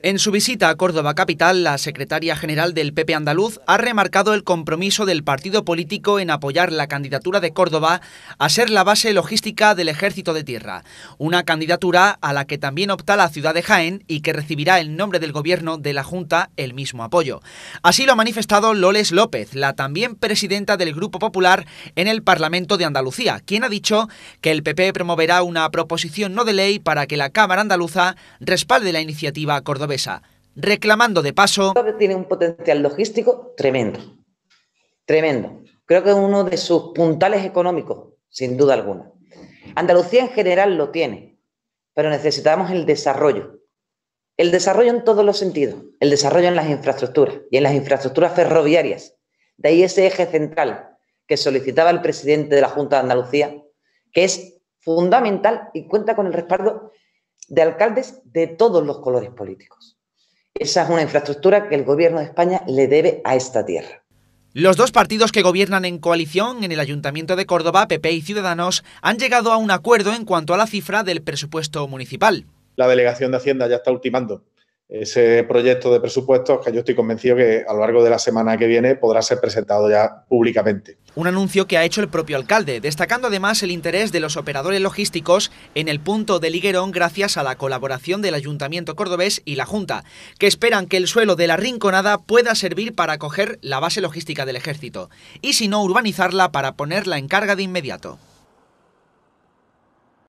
En su visita a Córdoba Capital, la secretaria general del PP andaluz ha remarcado el compromiso del partido político en apoyar la candidatura de Córdoba a ser la base logística del Ejército de Tierra, una candidatura a la que también opta la ciudad de Jaén y que recibirá en nombre del gobierno de la Junta el mismo apoyo. Así lo ha manifestado Loles López, la también presidenta del Grupo Popular en el Parlamento de Andalucía, quien ha dicho que el PP promoverá una proposición no de ley para que la Cámara andaluza respalde la iniciativa Córdoba reclamando de paso... Tiene un potencial logístico tremendo, tremendo. Creo que es uno de sus puntales económicos, sin duda alguna. Andalucía en general lo tiene, pero necesitamos el desarrollo. El desarrollo en todos los sentidos, el desarrollo en las infraestructuras y en las infraestructuras ferroviarias. De ahí ese eje central que solicitaba el presidente de la Junta de Andalucía, que es fundamental y cuenta con el respaldo de alcaldes de todos los colores políticos. Esa es una infraestructura que el gobierno de España le debe a esta tierra. Los dos partidos que gobiernan en coalición en el Ayuntamiento de Córdoba, PP y Ciudadanos, han llegado a un acuerdo en cuanto a la cifra del presupuesto municipal. La delegación de Hacienda ya está ultimando ese proyecto de presupuestos que yo estoy convencido que a lo largo de la semana que viene podrá ser presentado ya públicamente. Un anuncio que ha hecho el propio alcalde, destacando además el interés de los operadores logísticos en el punto de Liguerón gracias a la colaboración del Ayuntamiento cordobés y la Junta, que esperan que el suelo de la Rinconada pueda servir para acoger la base logística del ejército y si no urbanizarla para ponerla en carga de inmediato.